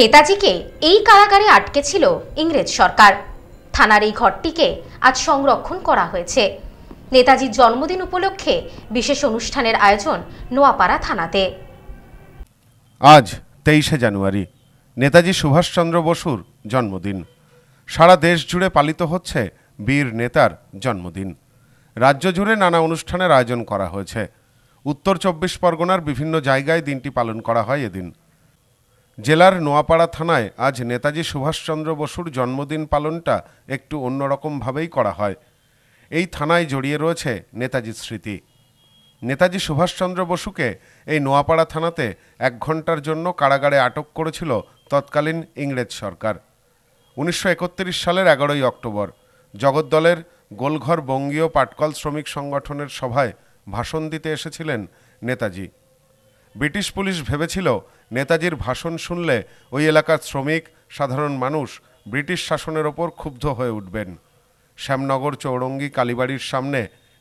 নেতাজিকে এই কারাগারে আটকে ছিল ইংরেজ সরকার থানার এই ঘরটিকে আজ সংরক্ষণ করা হয়েছে নেতাজির জন্মদিন উপলক্ষে বিশেষ অনুষ্ঠানের আয়োজন নোয়াপাড়া থানাতে আজ তেইশে জানুয়ারি নেতাজি সুভাষচন্দ্র বসুর জন্মদিন সারা দেশ জুড়ে পালিত হচ্ছে বীর নেতার জন্মদিন রাজ্য জুড়ে নানা অনুষ্ঠানের আয়োজন করা হয়েছে উত্তর চব্বিশ পরগনার বিভিন্ন জায়গায় দিনটি পালন করা হয় এদিন জেলার নোয়াপাড়া থানায় আজ নেতাজি সুভাষচন্দ্র বসুর জন্মদিন পালনটা একটু অন্যরকমভাবেই করা হয় এই থানায় জড়িয়ে রয়েছে নেতাজির স্মৃতি নেতাজি সুভাষচন্দ্র বসুকে এই নোয়াপাড়া থানাতে এক ঘন্টার জন্য কারাগারে আটক করেছিল তৎকালীন ইংরেজ সরকার উনিশশো সালের এগারোই অক্টোবর জগদ্দলের গোলঘর বঙ্গীয় পাটকল শ্রমিক সংগঠনের সভায় ভাষণ দিতে এসেছিলেন নেতাজি ব্রিটিশ পুলিশ ভেবেছিল নেতাজির ভাষণ শুনলে ওই এলাকার শ্রমিক সাধারণ মানুষ ব্রিটিশ শাসনের ওপর ক্ষুব্ধ হয়ে উঠবেন শ্যামনগর চৌরঙ্গি কালীবাড়ির সামনে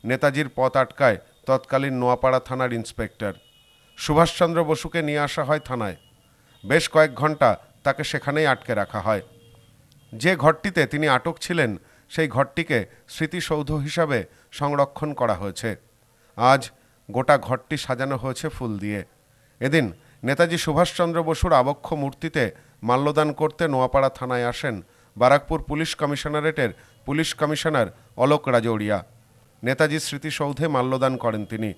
নেতাজির পথ আটকায় তৎকালীন নোয়াপাড়া থানার ইন্সপেক্টর সুভাষচন্দ্র বসুকে নিয়ে আসা হয় থানায় বেশ কয়েক ঘন্টা তাকে সেখানেই আটকে রাখা হয় যে ঘরটিতে তিনি আটক ছিলেন সেই ঘরটিকে স্মৃতিসৌধ হিসাবে সংরক্ষণ করা হয়েছে আজ গোটা ঘরটি সাজানো হয়েছে ফুল দিয়ে এদিন নেতাজি সুভাষচন্দ্র বসুর আবক্ষ মূর্তিতে মাল্যদান করতে নোয়াপাড়া থানায় আসেন বারাকপুর পুলিশ কমিশনারেটের পুলিশ কমিশনার অলোক রাজৌরিয়া নেতাজি স্মৃতিসৌধে মাল্যদান করেন তিনি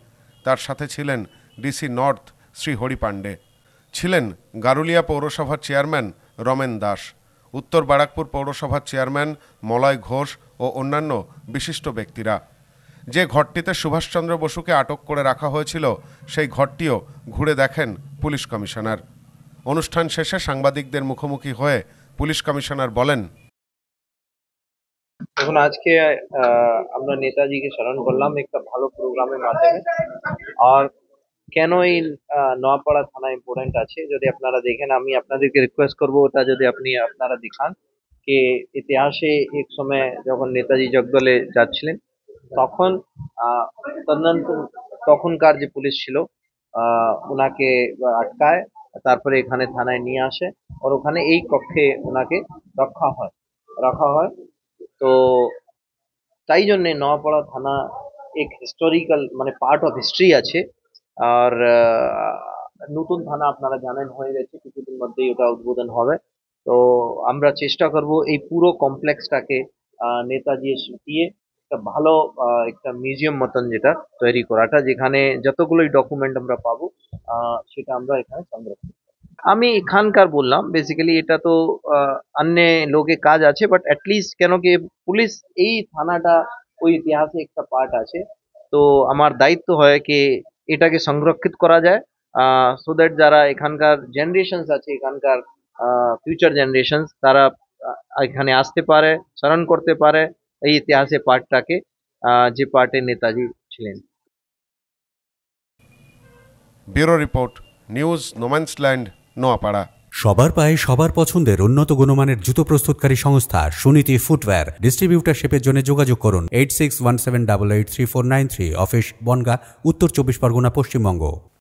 তার সাথে ছিলেন ডিসি নর্থ শ্রী হরিপাণ্ডে ছিলেন গারুলিয়া পৌরসভার চেয়ারম্যান রমেন দাস উত্তর বারাকপুর পৌরসভার চেয়ারম্যান মলয় ঘোষ ও অন্যান্য বিশিষ্ট ব্যক্তিরা যে ঘরটিতে সুভাষচন্দ্র বসুকে আটক করে রাখা হয়েছিল সেই ঘরটিও ঘুরে দেখেন পুলিশ কমিশনার অনুষ্ঠান শেষে সাংবাদিকদের মুখোমুখি হয়ে পুলিশ কমিশনার বলেন এখন আজকে আমরা নেতাজিকে স্মরণ করলাম একটা ভালো প্রোগ্রামের মাধ্যমে আর কেন এই নোয়াপাড়া থানা ইম্পর্টেন্ট আছে যদি আপনারা দেখেন আমি আপনাদেরকে রিকোয়েস্ট করবো ওটা যদি আপনি আপনারা দেখান কে ইতিহাসে এক সময় যখন নেতাজি জগদলে যাচ্ছিলেন তখন তখনকার যে পুলিশ ছিল ওনাকে আটকায় তারপরে এখানে থানায় নিয়ে আসে আর ওখানে এই কক্ষে ওনাকে রক্ষা হয় রাখা হয় তো তাই জন্যে নওয়াপাড়া থানা এক হিস্টোরিক্যাল মানে পার্ট অফ হিস্ট্রি আছে আর নতুন থানা আপনারা জানেন হয়ে গেছে কিছুদিন মধ্যেই ওটা উদ্বোধন হবে তো আমরা চেষ্টা করব এই পুরো কমপ্লেক্সটাকে নেতাজি দিয়ে একটা ভালো একটা মিউজিয়াম মতন যেটা তৈরি করাটা যেখানে যতগুলোই ডকুমেন্ট আমরা পাবো সেটা আমরা এখানে সংরক্ষণ আমি এখানকার বললাম বেসিক্যালি এটা তো অন্য লোকে কাজ আছে বাট অ্যাটলিস্ট কেন কি পুলিশ এই থানাটা ওই ইতিহাসে একটা পার্ট আছে তো আমার দায়িত্ব হয় কি এটাকে সংরক্ষিত করা যায় সো দ্যাট যারা এখানকার জেনারেশনস আছে এখানকার ফিউচার জেনারেশনস তারা এখানে আসতে পারে স্মরণ করতে পারে এই ইতিহাসে পার্টটাকে যে পার্টের নেতাজি ছিলেন bureau report news no man's land Noapara সবার পায়ে সবার পছন্দের উন্নত গুণমানের জুতো প্রস্তুতকারী সংস্থা সুনীতি ফুটওয়্যার ডিস্ট্রিবিউটারশিপের জন্য যোগাযোগ করুন eight six one seven double eight three four nine three office Bongaon উত্তর চব্বিশ পরগনা পশ্চিমবঙ্গ